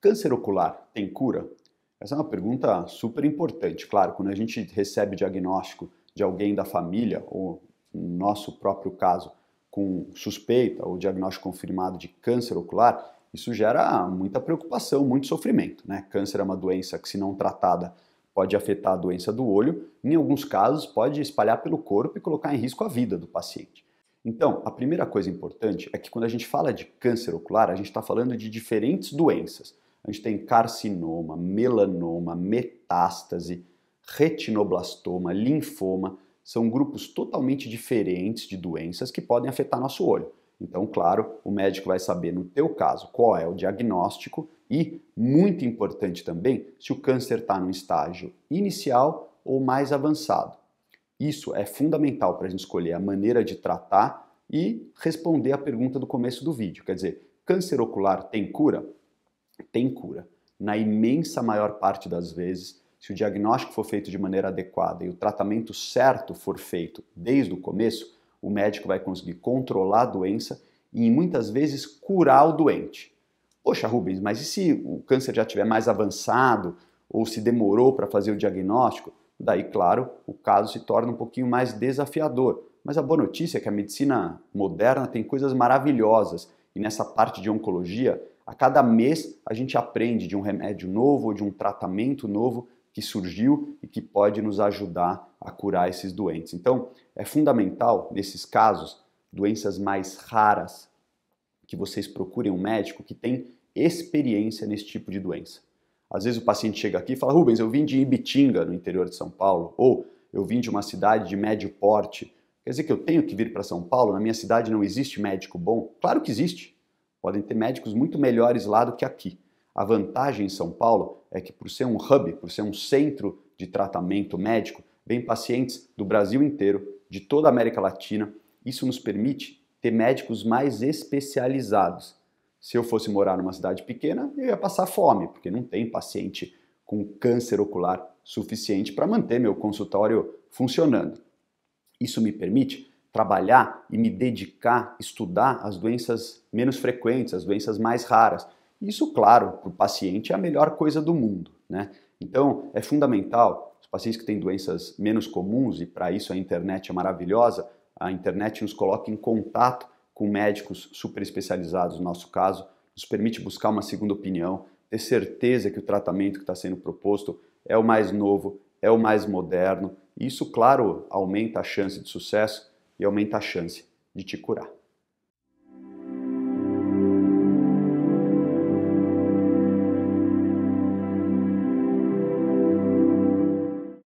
Câncer ocular tem cura? Essa é uma pergunta super importante. Claro, quando a gente recebe diagnóstico de alguém da família, ou no nosso próprio caso, com suspeita ou diagnóstico confirmado de câncer ocular, isso gera muita preocupação, muito sofrimento. Né? Câncer é uma doença que, se não tratada, pode afetar a doença do olho, em alguns casos, pode espalhar pelo corpo e colocar em risco a vida do paciente. Então, a primeira coisa importante é que quando a gente fala de câncer ocular, a gente está falando de diferentes doenças. A gente tem carcinoma, melanoma, metástase, retinoblastoma, linfoma. São grupos totalmente diferentes de doenças que podem afetar nosso olho. Então, claro, o médico vai saber no teu caso qual é o diagnóstico e, muito importante também, se o câncer está no estágio inicial ou mais avançado. Isso é fundamental para a gente escolher a maneira de tratar e responder a pergunta do começo do vídeo. Quer dizer, câncer ocular tem cura? tem cura. Na imensa maior parte das vezes, se o diagnóstico for feito de maneira adequada e o tratamento certo for feito desde o começo, o médico vai conseguir controlar a doença e muitas vezes curar o doente. Poxa, Rubens, mas e se o câncer já tiver mais avançado ou se demorou para fazer o diagnóstico? Daí, claro, o caso se torna um pouquinho mais desafiador. Mas a boa notícia é que a medicina moderna tem coisas maravilhosas e nessa parte de oncologia, a cada mês a gente aprende de um remédio novo ou de um tratamento novo que surgiu e que pode nos ajudar a curar esses doentes. Então, é fundamental, nesses casos, doenças mais raras, que vocês procurem um médico que tem experiência nesse tipo de doença. Às vezes o paciente chega aqui e fala: Rubens, eu vim de Ibitinga, no interior de São Paulo, ou eu vim de uma cidade de médio porte Quer dizer que eu tenho que vir para São Paulo? Na minha cidade não existe médico bom? Claro que existe. Podem ter médicos muito melhores lá do que aqui. A vantagem em São Paulo é que, por ser um hub, por ser um centro de tratamento médico, vem pacientes do Brasil inteiro, de toda a América Latina. Isso nos permite ter médicos mais especializados. Se eu fosse morar numa cidade pequena, eu ia passar fome, porque não tem paciente com câncer ocular suficiente para manter meu consultório funcionando. Isso me permite trabalhar e me dedicar, estudar as doenças menos frequentes, as doenças mais raras. Isso, claro, para o paciente é a melhor coisa do mundo. Né? Então, é fundamental, os pacientes que têm doenças menos comuns, e para isso a internet é maravilhosa, a internet nos coloca em contato com médicos super especializados, no nosso caso, nos permite buscar uma segunda opinião, ter certeza que o tratamento que está sendo proposto é o mais novo, é o mais moderno. Isso, claro, aumenta a chance de sucesso e aumenta a chance de te curar.